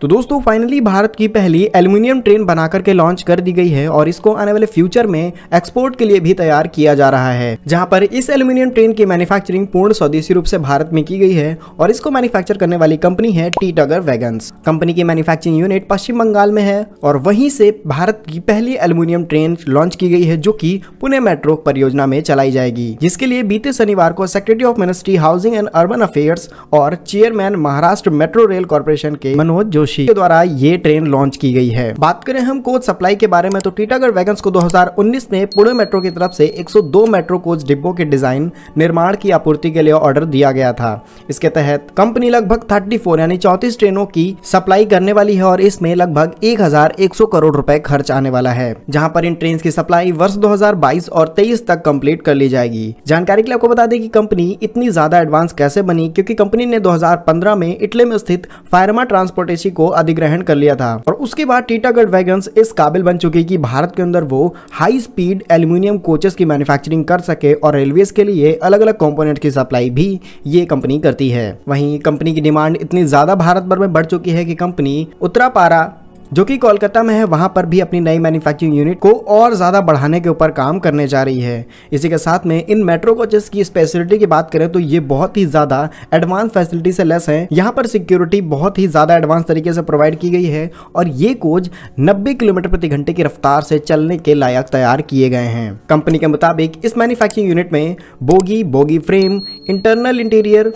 तो दोस्तों फाइनली भारत की पहली एल्यूमिनियम ट्रेन बना करके लॉन्च कर दी गई है और इसको आने वाले फ्यूचर में एक्सपोर्ट के लिए भी तैयार किया जा रहा है जहां पर इस एल्यूमिनियम ट्रेन की मैन्युफैक्चरिंग पूर्ण स्वदेशी रूप से भारत में की गई है और इसको मैन्युफैक्चर करने वाली कंपनी है टी टगर वैगन्स कंपनी की मैन्युफैक्चरिंग यूनिट पश्चिम बंगाल में है और वहीं से भारत की पहली एल्यूमिनियम ट्रेन लॉन्च की गई है जो की पुणे मेट्रो परियोजना में चलाई जाएगी जिसके लिए बीते शनिवार को secretary of ministry housing and urban affair और chairman Maharashtra metro rail corporation के मनोज जोशी जोशी के द्वारा ये ट्रेन लॉन्च की गई है बात करें हम कोच सप्लाई के बारे में तो टीटागढ़ वैगन को 2019 में पुणे मेट्रो की तरफ से 102 मेट्रो कोच डिब्बो के डिजाइन निर्माण की आपूर्ति के लिए ऑर्डर दिया गया था इसके तहत कंपनी लगभग 34 यानी चौतीस ट्रेनों की सप्लाई करने वाली है और इसमें लगभग 1100 करोड़ रुपए खर्च आने वाला है जहां पर इन ट्रेन की सप्लाई वर्ष 2022 और 23 तक कंप्लीट कर ली जाएगी जानकारी के लिए आपको बता दें कि कंपनी इतनी ज्यादा एडवांस कैसे बनी क्योंकि कंपनी ने 2015 में इटली में स्थित फायरमा ट्रांसपोर्टेशन को अधिग्रहण कर लिया था और उसके बाद टीटागढ़ वैगन इस काबिल बन चुकी कि भारत के अंदर वो हाई स्पीड एल्यूमिनियम कोचेस की मैन्युफैक्चरिंग कर सके और रेलवे के लिए अलग अलग कॉम्पोनेट की सप्लाई भी ये कंपनी करती है वहीं कंपनी की डिमांड इतनी ज्यादा भारत भर में बढ़ चुकी है कि कंपनी उत्तरापारा जो कि कोलकाता में है वहाँ पर भी अपनी नई मैन्युफैक्चरिंग यूनिट को और ज़्यादा बढ़ाने के ऊपर काम करने जा रही है इसी के साथ में इन मेट्रो कोचेस की स्पेसिलिटी की बात करें तो ये बहुत ही ज़्यादा एडवांस फैसिलिटी से लेस है यहाँ पर सिक्योरिटी बहुत ही ज़्यादा एडवांस तरीके से प्रोवाइड की गई है और ये कोच नब्बे किलोमीटर प्रति घंटे की रफ्तार से चलने के लायक तैयार किए गए हैं कंपनी के मुताबिक इस मैन्युफैक्चरिंग यूनिट में bogie bogie frame internal interior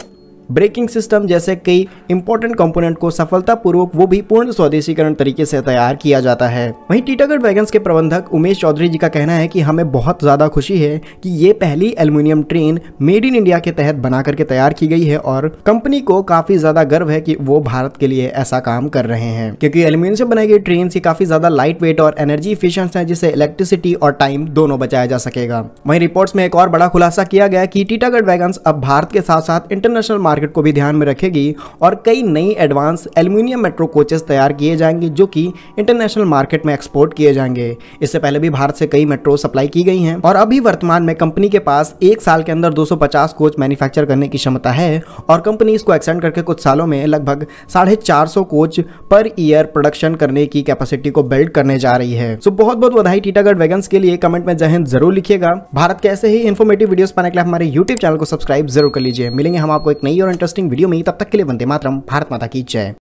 braking system जैसे कई इंपॉर्टेंट कंपोनेंट को सफलतापूर्वक वो भी पूर्ण स्वदेशीकरण तरीके से तैयार किया जाता है वहीं टीटागढ़ वैगन के प्रबंधक उमेश चौधरी जी का कहना है कि हमें बहुत ज्यादा खुशी है कि ये पहली aluminium train made in India के तहत बना करके तैयार की गई है और कंपनी को काफी ज्यादा गर्व है कि वो भारत के लिए ऐसा काम कर रहे हैं क्योंकि एल्यूमिनियम से बनाई गई ट्रेन से काफी ज्यादा लाइट वेट और एनर्जी इफिशियंस है जिससे इलेक्ट्रिसिटी और टाइम दोनों बचाया जा सकेगा वहीं रिपोर्ट्स में एक और बड़ा खुलासा किया गया कि टीटागढ़ वैगन अब भारत के साथ साथ इंटरनेशनल मार्केट मार्केट को भी ध्यान में रखेगी और कई नई एडवांस एल्यूमिनियम मेट्रो कोचेस तैयार किए जाएंगे जो कि इंटरनेशनल मार्केट में एक्सपोर्ट किए जाएंगे इससे पहले भी भारत से कई मेट्रो सप्लाई की गई हैं और अभी वर्तमान में कंपनी के पास एक साल के अंदर 250 कोच मैन्युफैक्चर करने की क्षमता है और कंपनी इसको एक्सटेंड करके कुछ सालों में लगभग साढ़े चार सौ कोच पर ईयर प्रोडक्शन करने की कैपेसिटी को बिल्ड करने जा रही है सो बहुत बहुत बधाई टीटागढ़ वैगन के लिए कमेंट में जहन जरूर लिखिएगा भारत के ऐसे ही इन्फॉर्मेटिव वीडियो पाने के लिए हमारे यूट्यूब चैनल को सब्सक्राइब जरूर कर लीजिए मिलेंगे हम आपको एक नई और और इंटरेस्टिंग वीडियो में तब तक के लिए वंदे मातरम भारत माता की जय